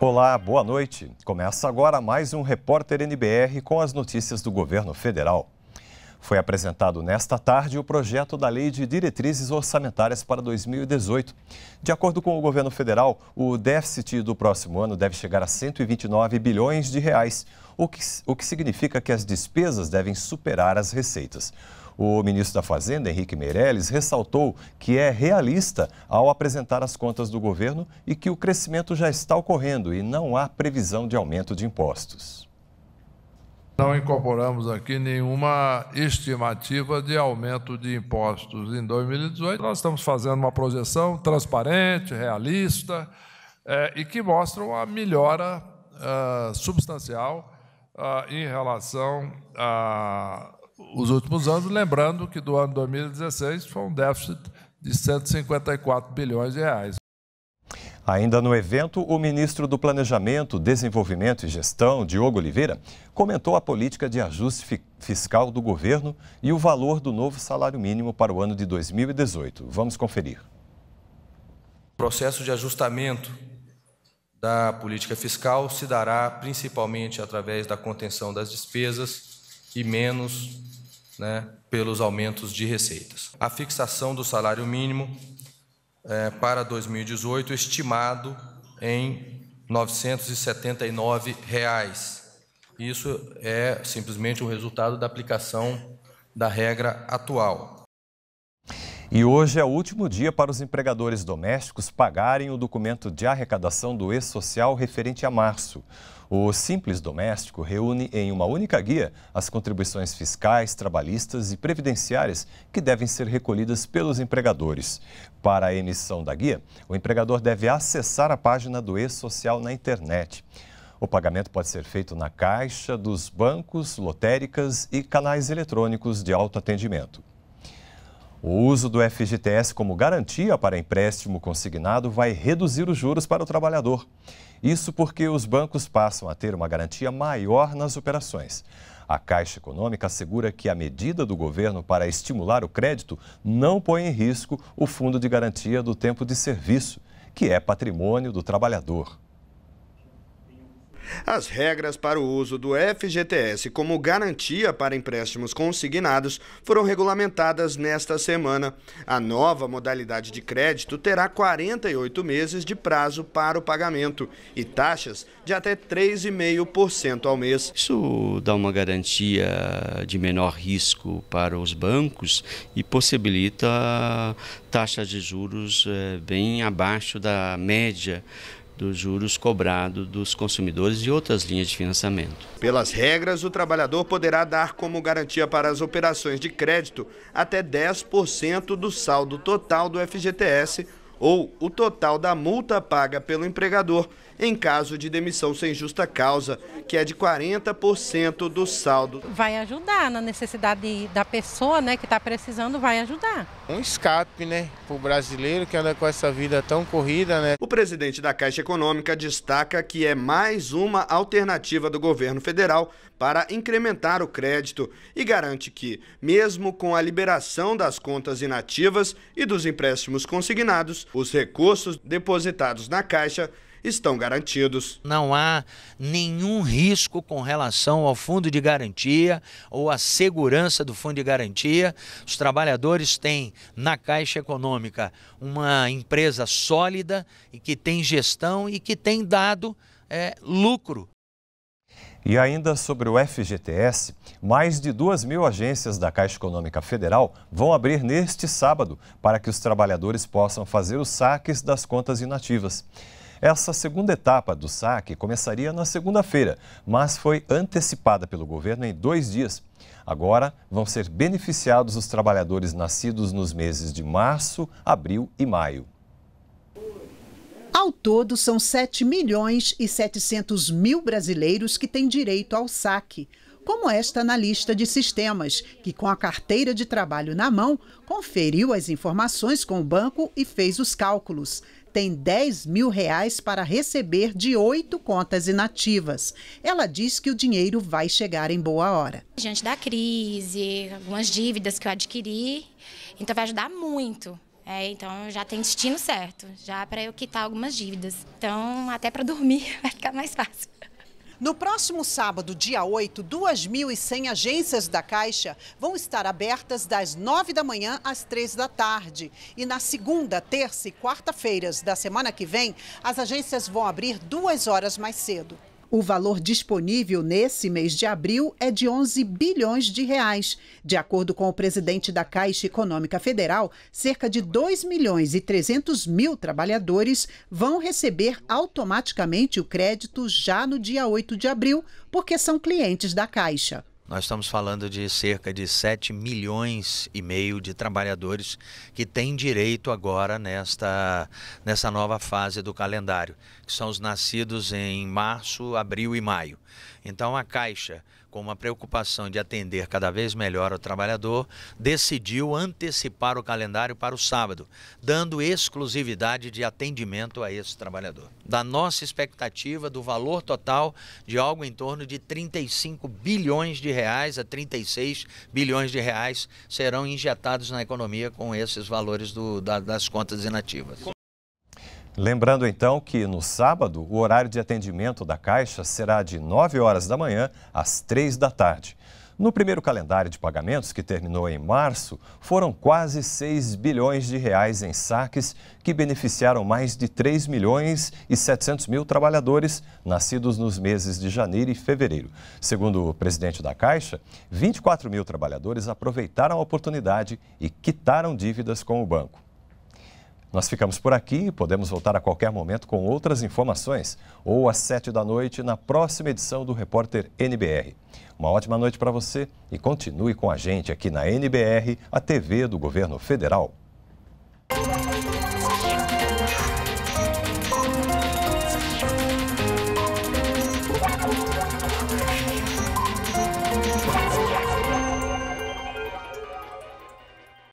Olá, boa noite. Começa agora mais um Repórter NBR com as notícias do governo federal. Foi apresentado nesta tarde o projeto da Lei de Diretrizes Orçamentárias para 2018. De acordo com o governo federal, o déficit do próximo ano deve chegar a 129 bilhões de reais, o que, o que significa que as despesas devem superar as receitas. O ministro da Fazenda, Henrique Meirelles, ressaltou que é realista ao apresentar as contas do governo e que o crescimento já está ocorrendo e não há previsão de aumento de impostos. Não incorporamos aqui nenhuma estimativa de aumento de impostos em 2018. Nós estamos fazendo uma projeção transparente, realista eh, e que mostra uma melhora ah, substancial ah, em relação a, os últimos anos, lembrando que do ano 2016 foi um déficit de 154 bilhões de reais. Ainda no evento, o ministro do Planejamento, Desenvolvimento e Gestão, Diogo Oliveira, comentou a política de ajuste fiscal do governo e o valor do novo salário mínimo para o ano de 2018. Vamos conferir. O processo de ajustamento da política fiscal se dará principalmente através da contenção das despesas e menos né, pelos aumentos de receitas. A fixação do salário mínimo é, para 2018 estimado em R$ 979. Reais. Isso é simplesmente o um resultado da aplicação da regra atual. E hoje é o último dia para os empregadores domésticos pagarem o documento de arrecadação do E-Social referente a março. O Simples Doméstico reúne em uma única guia as contribuições fiscais, trabalhistas e previdenciárias que devem ser recolhidas pelos empregadores. Para a emissão da guia, o empregador deve acessar a página do E-Social na internet. O pagamento pode ser feito na caixa dos bancos, lotéricas e canais eletrônicos de autoatendimento. O uso do FGTS como garantia para empréstimo consignado vai reduzir os juros para o trabalhador. Isso porque os bancos passam a ter uma garantia maior nas operações. A Caixa Econômica assegura que a medida do governo para estimular o crédito não põe em risco o Fundo de Garantia do Tempo de Serviço, que é patrimônio do trabalhador. As regras para o uso do FGTS como garantia para empréstimos consignados foram regulamentadas nesta semana. A nova modalidade de crédito terá 48 meses de prazo para o pagamento e taxas de até 3,5% ao mês. Isso dá uma garantia de menor risco para os bancos e possibilita taxas de juros eh, bem abaixo da média dos juros cobrados dos consumidores e outras linhas de financiamento. Pelas regras, o trabalhador poderá dar como garantia para as operações de crédito até 10% do saldo total do FGTS ou o total da multa paga pelo empregador em caso de demissão sem justa causa, que é de 40% do saldo. Vai ajudar na necessidade da pessoa né, que está precisando, vai ajudar. Um escape né, para o brasileiro que anda com essa vida tão corrida. Né? O presidente da Caixa Econômica destaca que é mais uma alternativa do governo federal para incrementar o crédito e garante que, mesmo com a liberação das contas inativas e dos empréstimos consignados, os recursos depositados na Caixa estão garantidos. Não há nenhum risco com relação ao fundo de garantia ou à segurança do fundo de garantia. Os trabalhadores têm na Caixa Econômica uma empresa sólida e que tem gestão e que tem dado é, lucro e ainda sobre o FGTS, mais de 2 mil agências da Caixa Econômica Federal vão abrir neste sábado para que os trabalhadores possam fazer os saques das contas inativas. Essa segunda etapa do saque começaria na segunda-feira, mas foi antecipada pelo governo em dois dias. Agora vão ser beneficiados os trabalhadores nascidos nos meses de março, abril e maio. Ao todo, são 7 milhões e 700 mil brasileiros que têm direito ao saque, como esta analista de sistemas, que com a carteira de trabalho na mão, conferiu as informações com o banco e fez os cálculos. Tem 10 mil reais para receber de oito contas inativas. Ela diz que o dinheiro vai chegar em boa hora. Diante da crise, algumas dívidas que eu adquiri, então vai ajudar muito é, então já tem destino certo, já para eu quitar algumas dívidas. Então, até para dormir vai ficar mais fácil. No próximo sábado, dia 8, 2.100 agências da Caixa vão estar abertas das 9 da manhã às 3 da tarde. E na segunda, terça e quarta-feiras da semana que vem, as agências vão abrir duas horas mais cedo. O valor disponível nesse mês de abril é de 11 bilhões de reais. De acordo com o presidente da Caixa Econômica Federal, cerca de 2 milhões e 300 mil trabalhadores vão receber automaticamente o crédito já no dia 8 de abril, porque são clientes da Caixa. Nós estamos falando de cerca de 7 milhões e meio de trabalhadores que têm direito agora nesta, nessa nova fase do calendário, que são os nascidos em março, abril e maio. Então a Caixa, com uma preocupação de atender cada vez melhor o trabalhador, decidiu antecipar o calendário para o sábado, dando exclusividade de atendimento a esse trabalhador. Da nossa expectativa do valor total de algo em torno de 35 bilhões de reais a 36 bilhões de reais serão injetados na economia com esses valores do, da, das contas inativas. Lembrando então que no sábado o horário de atendimento da Caixa será de 9 horas da manhã às 3 da tarde. No primeiro calendário de pagamentos, que terminou em março, foram quase 6 bilhões de reais em saques que beneficiaram mais de 3 milhões e 700 mil trabalhadores nascidos nos meses de janeiro e fevereiro. Segundo o presidente da Caixa, 24 mil trabalhadores aproveitaram a oportunidade e quitaram dívidas com o banco. Nós ficamos por aqui e podemos voltar a qualquer momento com outras informações ou às sete da noite na próxima edição do Repórter NBR. Uma ótima noite para você e continue com a gente aqui na NBR, a TV do Governo Federal.